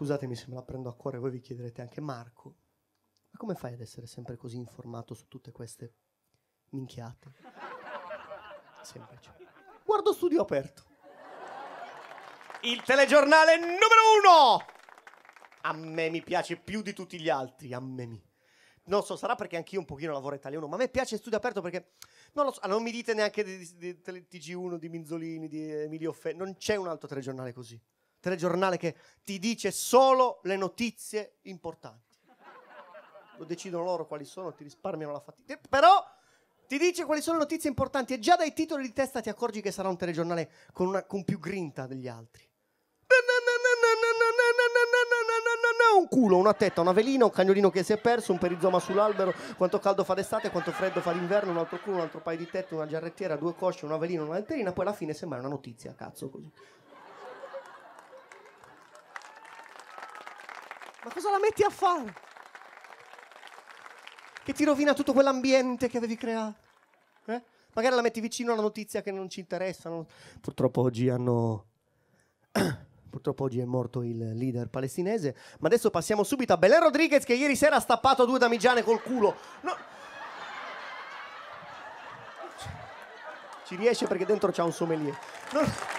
scusatemi se me la prendo a cuore, voi vi chiederete anche Marco, ma come fai ad essere sempre così informato su tutte queste minchiate? Semplice. Guardo studio aperto. Il telegiornale numero uno! A me mi piace più di tutti gli altri, a me mi. Non so, sarà perché anch'io un pochino lavoro italiano, ma a me piace studio aperto perché... Non lo so, ah, non mi dite neanche di, di, di, TG1, di Minzolini, di Emilio Fe, non c'è un altro telegiornale così telegiornale che ti dice solo le notizie importanti. Lo decidono loro quali sono, ti risparmiano la fatica. Però ti dice quali sono le notizie importanti e già dai titoli di testa ti accorgi che sarà un telegiornale con, una, con più grinta degli altri. Un culo, una tetta, una velina, un cagnolino che si è perso, un perizoma sull'albero, quanto caldo fa d'estate, quanto freddo fa l'inverno, un altro culo, un altro paio di tette, una giarrettiera, due cosce, una velina, una letterina, poi alla fine sembra una notizia, cazzo così. Ma cosa la metti a fare? Che ti rovina tutto quell'ambiente che avevi creato. Eh? Magari la metti vicino alla notizia che non ci interessano. Purtroppo oggi hanno... Purtroppo oggi è morto il leader palestinese. Ma adesso passiamo subito a Belen Rodriguez che ieri sera ha stappato due damigiane col culo. No. Ci riesce perché dentro c'è un sommelier. Non...